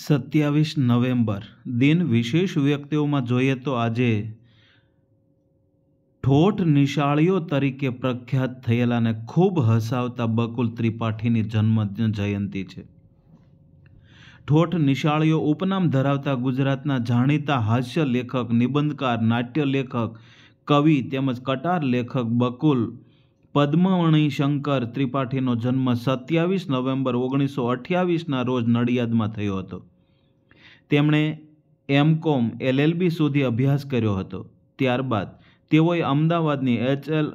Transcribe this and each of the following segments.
સત્યાવીસ નવેમ્બર દિન વિશેષ વ્યક્તિઓમાં જોઈએ તો આજે ઠોઠ નિશાળીઓ તરીકે પ્રખ્યાત થયેલા અને ખૂબ હસાવતા બકુલ ત્રિપાઠીની જન્મ જયંતિ છે ઠોઠ નિશાળીઓ ઉપનામ ધરાવતા ગુજરાતના જાણીતા હાસ્ય લેખક નિબંધકાર નાટ્ય લેખક કવિ તેમજ કટાર લેખક બકુલ પદ્મવણી શંકર ત્રિપાઠીનો જન્મ સત્યાવીસ નવેમ્બર ઓગણીસો અઠ્યાવીસના રોજ નડિયાદમાં થયો હતો તેમણે એમ એમકોમ એલએલબી સુધી અભ્યાસ કર્યો હતો ત્યારબાદ તેઓએ અમદાવાદની એચએલ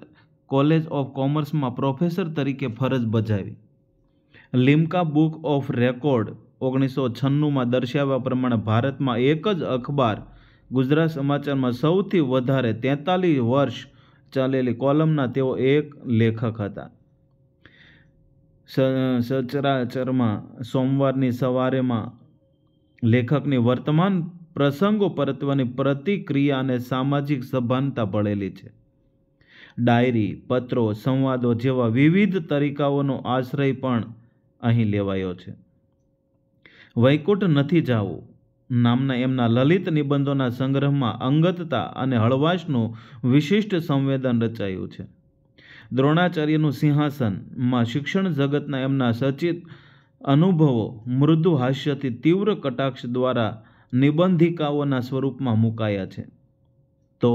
કોલેજ ઓફ કોમર્સમાં પ્રોફેસર તરીકે ફરજ બજાવી લિમ્કા બુક ઓફ રેકોર્ડ ઓગણીસો છન્નુંમાં દર્શાવ્યા પ્રમાણે ભારતમાં એક જ અખબાર ગુજરાત સમાચારમાં સૌથી વધારે તેતાલીસ વર્ષ ચાલેલી કોલમના તેઓ એક લેખક હતા સચરાચરમાં સોમવારની સવારેમાં લેખકની વર્તમાન પ્રસંગો પરત્વની પ્રતિક્રિયા અને સામાજિક સભાનતા પડેલી છે ડાયરી પત્રો સંવાદો જેવા વિવિધ તરીકાઓનો આશ્રય પણ અહીં લેવાયો છે વૈકુંઠ નથી જવું નામના એમના લલિત નિબંધોના સંગ્રહમાં અંગતતા અને હળવાશનું વિશિષ્ટ સંવેદન રચાયું છે દ્રોણાચાર્યનું સિંહાસનમાં શિક્ષણ જગતના એમના સચિત અનુભવો મૃદુ હાસ્યથી તીવ્ર કટાક્ષ દ્વારા નિબંધિકાઓના સ્વરૂપમાં મુકાયા છે તો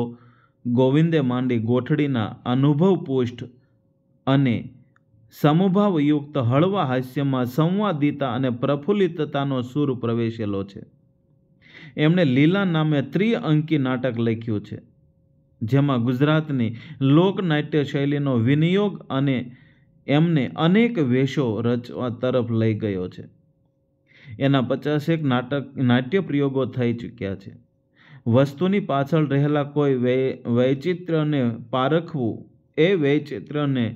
ગોવિંદે માંડી ગોઠડીના અનુભવ પુષ્ટ અને સમભાવયુક્ત હળવા હાસ્યમાં સંવાદિતા અને પ્રફુલ્લિતતાનો સૂર પ્રવેશેલો છે એમણે લીલા નામે ત્રિઅંકી નાટક લખ્યું છે જેમાં ગુજરાતની લોકનાટ્ય શૈલીનો વિનિયોગ અને એમને અનેક વેશો રચવા તરફ લઈ ગયો છે એના પચાસેક નાટક નાટ્ય પ્રયોગો થઈ ચૂક્યા છે વસ્તુની પાછળ રહેલા કોઈ વૈચિત્ર્યને પારખવું એ વૈચિત્ર્યને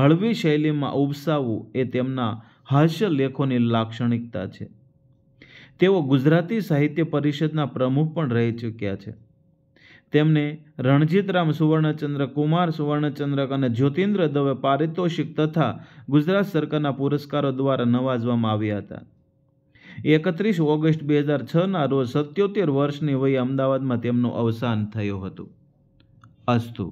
હળવી શૈલીમાં ઉપસાવવું એ તેમના હાસ્ય લેખોની લાક્ષણિકતા છે તેઓ ગુજરાતી સાહિત્ય પરિષદના પ્રમુખ પણ રહી ચૂક્યા છે તેમને રણજીતરામ સુવર્ણચંદ્ર કુમાર સુવર્ણચંદ્રક અને જ્યોતિન્દ્ર દવે પારિતોષિક તથા ગુજરાત સરકારના પુરસ્કારો દ્વારા નવાજવામાં આવ્યા હતા એકત્રીસ ઓગસ્ટ બે હજાર છના રોજ સત્યોતેર વર્ષની વય અમદાવાદમાં તેમનું અવસાન થયું હતું અસ્તુ